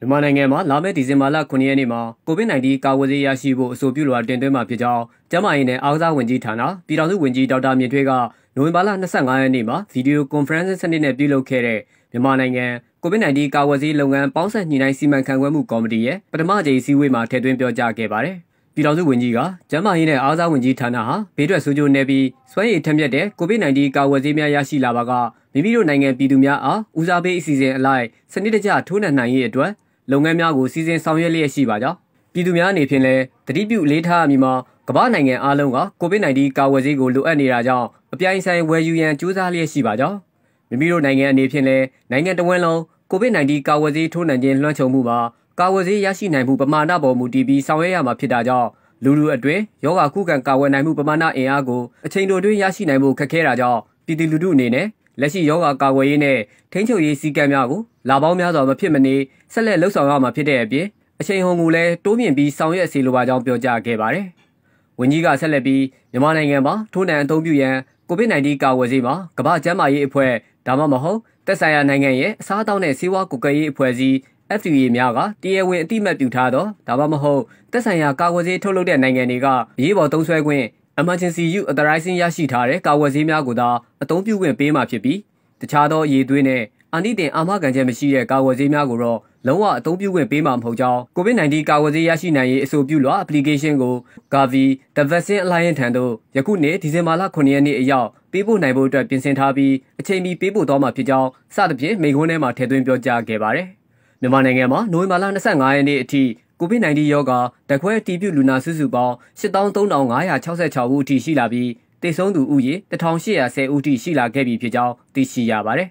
မြန်မာနိုင်ငံမှာလာမယ့်ဒီဇင်ဘာလ9ရက်နေ့မှာ COVID-19 ကာကွယ်ဆေးရရှိဖို့အဆိုပြုလွှာတင်သွင်းမှာဖြစ်ကြောင်းကျန်းမာရေးနဲ့အားကစားဝန်ကြီးဌာနပြည်ထောင်စုဝန်ကြီးဒေါက်တာမြင့်ထွေးကနိုဝင်ဘာလ25ရက်နေ့မှာဗီဒီယိုကွန်ဖရင့်စနစ်နဲ့ပြုလုပ်ခဲ့တဲ့မြန်မာနိုင်ငံ COVID-19 ကာကွယ်ဆေးလုပ်ငန်းပေါင်းစပ်ညှိနှိုင်းစီမံခန့်ခွဲမှုကော်မတီရဲ့ပထမကြိမ်စည်းဝေးမှာထည့်သွင်းပြောကြားခဲ့ပါတယ်။ပြည်ထောင်စုဝန်ကြီးကကျန်းမာရေးနဲ့အားကစားဝန်ကြီးဌာနဟာဘေးထွက်ဆိုးကျိုးနယ်ပြီးစွမ်းရည်ထက်မြက်တဲ့ COVID-19 ကာကွယ်ဆေးများရရှိလာပါကမိမိတို့နိုင်ငံပြည်သူများအားဦးစားပေးအစီအစဉ်အလိုက်စနစ်တကျထိုးနှံနိုင်ရေးအတွက်လုပ်ငန်းများကိုစီစဉ်ဆောင်ရွက်လျက်ရှိပါကြောင်းပြည်သူများအနေဖြင့်လည်းတတိပြုအလေးထားမိမှာကမ္ဘာနိုင်ငံအားလုံးက COVID-19 ကာဝယ်ဆေးကိုလိုအပ်နေတာကြောင့်အပြိုင်ဆိုင်ဝယ်ယူရန်ကြိုးစားလျက်ရှိပါကြောင်းမိမိတို့နိုင်ငံအနေဖြင့်လည်းနိုင်ငံတော်ဝန်လုံး COVID-19 ကာဝယ်ဆေးထိုးနှံခြင်းလွှမ်းခြုံမှုမှာကာဝယ်ဆေးရရှိနိုင်မှုပမာဏပေါ်မူတည်ပြီးဆောင်ရွက်ရမှာဖြစ်တာကြောင့်လူလူအတွင်းယောဂါကုကံကာဝယ်နိုင်မှုပမာဏအင်အားကိုအချိန်တိုတွင်းရရှိနိုင်မှုခက်ခဲတာကြောင့်ပြည်သူလူထုအနေနဲ့လက်ရှိယောဂါကာကွယ်ရေးနဲ့ထိန်းချုပ်ရေးစည်းကမ်းများကိုလာပေါင်းများစွာမဖြစ်မနေဆက်လက်လှုပ်ဆောင်ရမှာဖြစ်တဲ့အပြင်အချိန်ဟုန်ကိုလည်းတိုးမြင့်ပြီးဆောင်ရွက်စေလိုပါကြောင်းပြောကြားခဲ့ပါတယ်။ဝန်ကြီးကဆက်လက်ပြီးမြန်မာနိုင်ငံမှာထိုးနှံအသုံးပြုရန်ကိုဗစ် -19 ကာကွယ်ဆေးမှာကမ္ဘာ့ကျန်းမာရေးအဖွဲ့ဒါမှမဟုတ်သက်ဆိုင်ရာနိုင်ငံရဲ့အစားအသောက်နဲ့ဆေးဝါးကုကရေးအဖွဲ့အစည်း FDA များကတရားဝင်အတိအမှတ်ပြုထားသောဒါမှမဟုတ်သက်ဆိုင်ရာကာကွယ်ဆေးထုတ်လုပ်တဲ့နိုင်ငံတွေကအရေးပေါ်သုံးစွဲခွင့် emergency use authorization ရရှိထားတဲ့ကာဝယ်ဆေးများကိုသာအသုံးပြုခွင့်ပေးမှာဖြစ်ပြီးတခြားသောအရေးသွေးနဲ့အာဏိတင်အာမခံချက်မရှိတဲ့ကာဝယ်ဆေးများကိုတော့လုံးဝအသုံးပြုခွင့်ပေးမှာမဟုတ်ကြောင်း COVID-19 ကာဝယ်ဆေးရရှိနိုင်ရေးအဆိုပြုလွှာ application ကို Gavi The Vaccine Alliance ထံသို့ယခုနှစ်ဒီဇင်ဘာလ9ရက်နေ့အရောက် ပေးပို့နိုင်ဖို့အတွက်ပြင်ဆင်ထားပြီးအချိန်မီပေးပို့သွားမှာဖြစ်ကြောင်းစသဖြင့်မိန့်ခွန်းထဲမှာထည့်သွင်းပြောကြားခဲ့ပါတယ်။မြန်မာနိုင်ငံမှာနိုဝင်ဘာလ25ရက်နေ့အထိကိုဗစ် -19 ရောဂါတခွဲတီးပြလူနာစုစုပေါင်း13566ဦးအထိရှိလာပြီးတေဆုံးသူဦးရေ1810ဦးအထိရှိလာခဲ့ပြီဖြစ်ကြောင်းသိရှိရပါတယ်